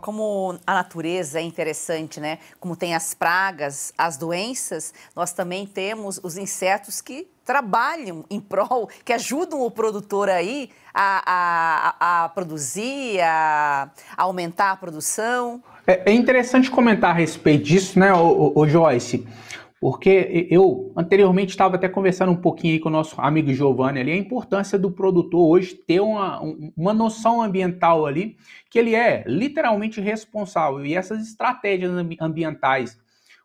como a natureza é interessante, né? Como tem as pragas, as doenças, nós também temos os insetos que trabalham em prol, que ajudam o produtor aí a, a, a produzir, a, a, aumentar a produção. É, é, interessante comentar a respeito disso, né, o, o, o Joyce? Porque eu anteriormente estava até conversando um pouquinho aí com o nosso amigo Giovanni ali, a importância do produtor hoje ter uma, uma noção ambiental ali, que ele é literalmente responsável. E essas estratégias ambientais,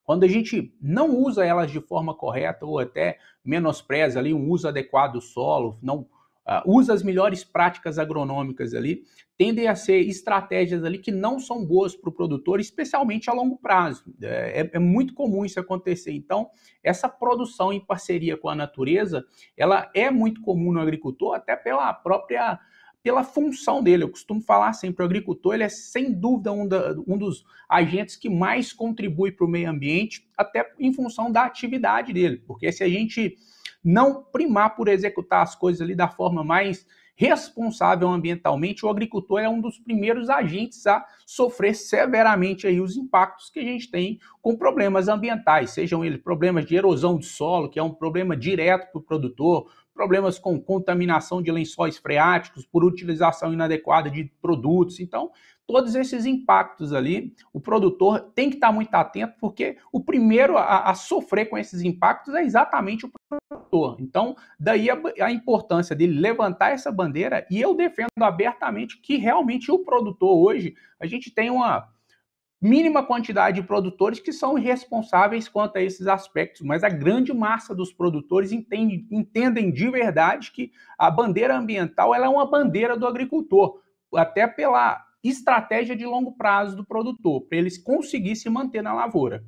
quando a gente não usa elas de forma correta ou até menospreza ali um uso adequado do solo, não ah, usa as melhores práticas agronômicas ali, tendem a ser estratégias ali que não são boas para o produtor, especialmente a longo prazo. É, é, é, muito comum isso acontecer. Então, essa produção em parceria com a natureza, ela é muito comum no agricultor, até pela própria pela função dele. Eu costumo falar sempre, o agricultor ele é sem dúvida um, da, um dos agentes que mais contribui para o meio ambiente, até em função da atividade dele. Porque se a gente não primar por executar as coisas ali da forma mais responsável ambientalmente, o agricultor é um dos primeiros agentes a sofrer severamente aí os impactos que a gente tem com problemas ambientais, sejam eles problemas de erosão de solo, que é um problema direto para o produtor, problemas com contaminação de lençóis freáticos por utilização inadequada de produtos. Então, todos esses impactos ali, o produtor tem que estar muito atento, porque o primeiro a, a sofrer com esses impactos é exatamente o então, daí a, a, importância dele levantar essa bandeira e eu defendo abertamente que realmente o produtor hoje, a gente tem uma mínima quantidade de produtores que são irresponsáveis quanto a esses aspectos, mas a grande massa dos produtores entende, entendem de verdade que a bandeira ambiental ela é uma bandeira do agricultor, até pela estratégia de longo prazo do produtor, para eles conseguirem se manter na lavoura.